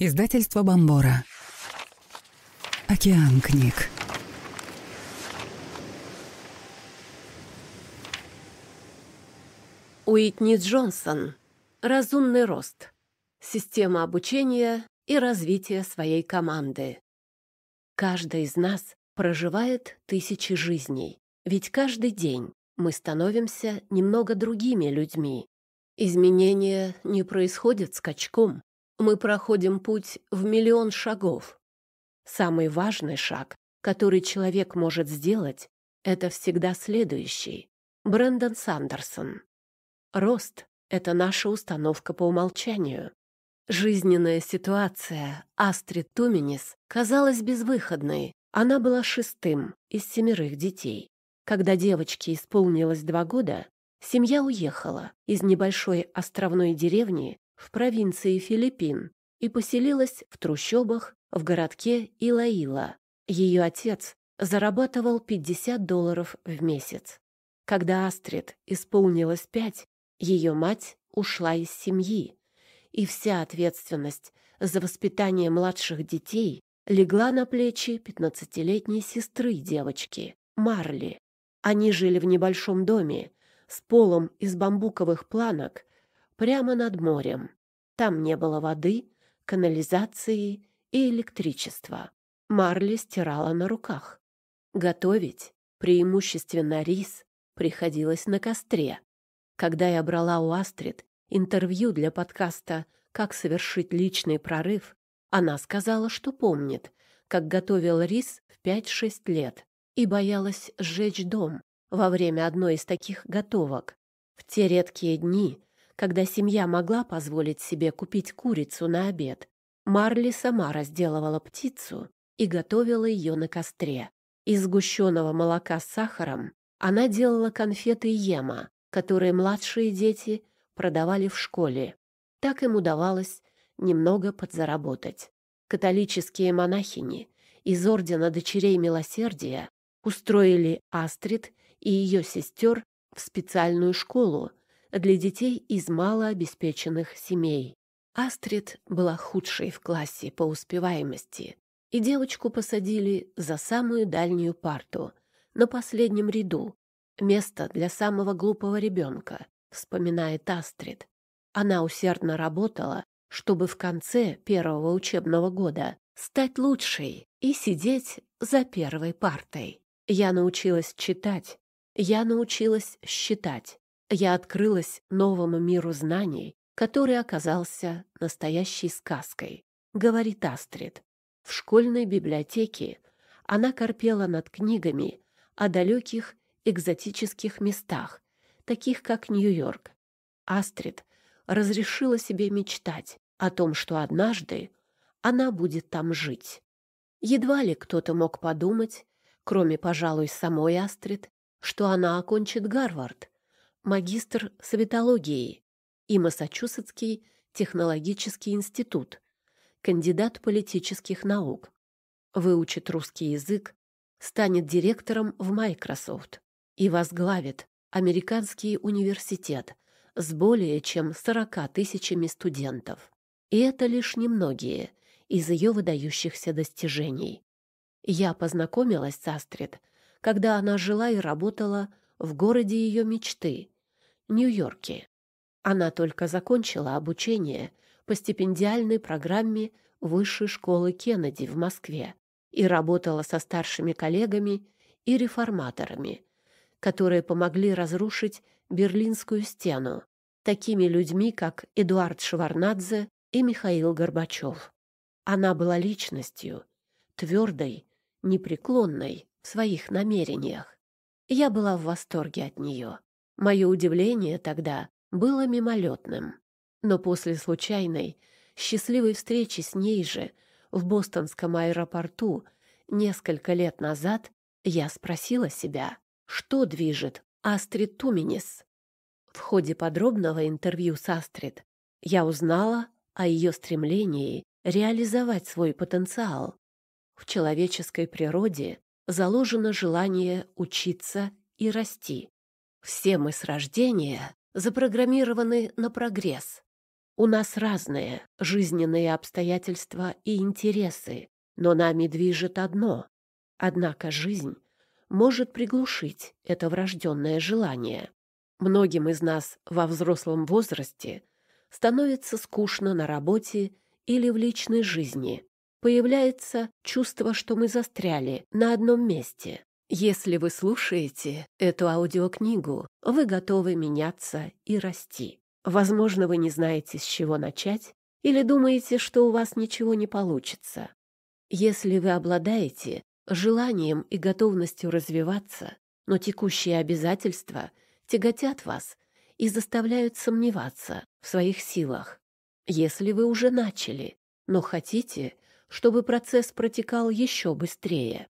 Издательство Бомбора. Океан книг. Уитни Джонсон. Разумный рост. Система обучения и развития своей команды. Каждый из нас проживает тысячи жизней, ведь каждый день мы становимся немного другими людьми. Изменения не происходят скачком, мы проходим путь в миллион шагов. Самый важный шаг, который человек может сделать, это всегда следующий. Брэндон Сандерсон. Рост — это наша установка по умолчанию. Жизненная ситуация Астрид Туменис казалась безвыходной. Она была шестым из семерых детей. Когда девочке исполнилось два года, семья уехала из небольшой островной деревни в провинции Филиппин и поселилась в трущобах в городке Илаила. Ее отец зарабатывал 50 долларов в месяц. Когда Астрид исполнилось пять, ее мать ушла из семьи, и вся ответственность за воспитание младших детей легла на плечи 15-летней сестры девочки, Марли. Они жили в небольшом доме с полом из бамбуковых планок прямо над морем. Там не было воды, канализации и электричества. Марли стирала на руках. Готовить, преимущественно рис, приходилось на костре. Когда я брала у Астрид интервью для подкаста «Как совершить личный прорыв», она сказала, что помнит, как готовил рис в 5-6 лет и боялась сжечь дом во время одной из таких готовок. В те редкие дни, когда семья могла позволить себе купить курицу на обед, Марли сама разделывала птицу и готовила ее на костре. Из сгущенного молока с сахаром она делала конфеты Ема, которые младшие дети продавали в школе. Так им удавалось немного подзаработать. Католические монахини из Ордена Дочерей Милосердия устроили Астрид и ее сестер в специальную школу для детей из малообеспеченных семей. Астрид была худшей в классе по успеваемости, и девочку посадили за самую дальнюю парту, на последнем ряду. Место для самого глупого ребенка, вспоминает Астрид. Она усердно работала, чтобы в конце первого учебного года стать лучшей и сидеть за первой партой. Я научилась читать, я научилась считать, я открылась новому миру знаний, который оказался настоящей сказкой, говорит Астрид. В школьной библиотеке она корпела над книгами о далеких экзотических местах, таких как Нью-Йорк. Астрид разрешила себе мечтать о том, что однажды она будет там жить. Едва ли кто-то мог подумать, кроме, пожалуй, самой Астрид, что она окончит Гарвард, магистр советологии и Массачусетский технологический институт, кандидат политических наук. Выучит русский язык, станет директором в Microsoft и возглавит американский университет с более чем 40 тысячами студентов. И это лишь немногие из ее выдающихся достижений. Я познакомилась с Астрид, когда она жила и работала в городе ее мечты — Нью-Йорке. Она только закончила обучение по стипендиальной программе Высшей школы Кеннеди в Москве и работала со старшими коллегами и реформаторами, которые помогли разрушить Берлинскую стену такими людьми, как Эдуард Шварнадзе и Михаил Горбачев. Она была личностью, твердой, непреклонной в своих намерениях. Я была в восторге от нее. Мое удивление тогда было мимолетным. Но после случайной, счастливой встречи с ней же в бостонском аэропорту несколько лет назад я спросила себя, что движет Астрид Туминис. В ходе подробного интервью с Астрид я узнала о ее стремлении реализовать свой потенциал. В человеческой природе заложено желание учиться и расти. Все мы с рождения запрограммированы на прогресс. У нас разные жизненные обстоятельства и интересы, но нами движет одно. Однако жизнь может приглушить это врожденное желание. Многим из нас во взрослом возрасте становится скучно на работе или в личной жизни – появляется чувство, что мы застряли на одном месте. Если вы слушаете эту аудиокнигу, вы готовы меняться и расти. Возможно, вы не знаете, с чего начать, или думаете, что у вас ничего не получится. Если вы обладаете желанием и готовностью развиваться, но текущие обязательства тяготят вас и заставляют сомневаться в своих силах. Если вы уже начали, но хотите чтобы процесс протекал еще быстрее.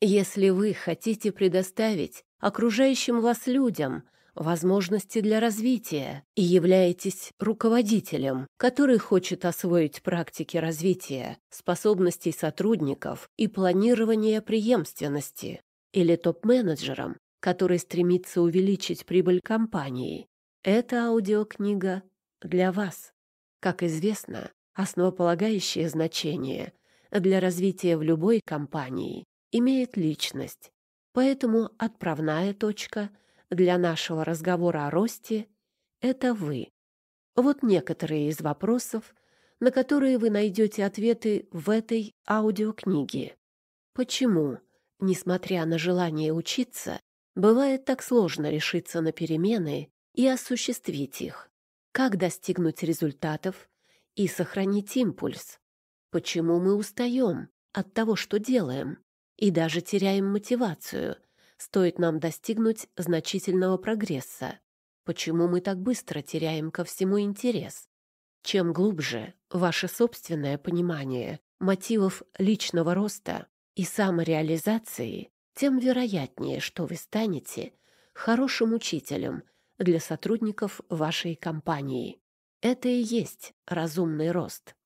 Если вы хотите предоставить окружающим вас людям возможности для развития и являетесь руководителем, который хочет освоить практики развития, способностей сотрудников и планирования преемственности, или топ-менеджером, который стремится увеличить прибыль компании, эта аудиокнига для вас. Как известно, Основополагающее значение для развития в любой компании имеет личность, поэтому отправная точка для нашего разговора о росте — это вы. Вот некоторые из вопросов, на которые вы найдете ответы в этой аудиокниге. Почему, несмотря на желание учиться, бывает так сложно решиться на перемены и осуществить их? Как достигнуть результатов, и сохранить импульс? Почему мы устаем от того, что делаем, и даже теряем мотивацию, стоит нам достигнуть значительного прогресса? Почему мы так быстро теряем ко всему интерес? Чем глубже ваше собственное понимание мотивов личного роста и самореализации, тем вероятнее, что вы станете хорошим учителем для сотрудников вашей компании. Это и есть разумный рост.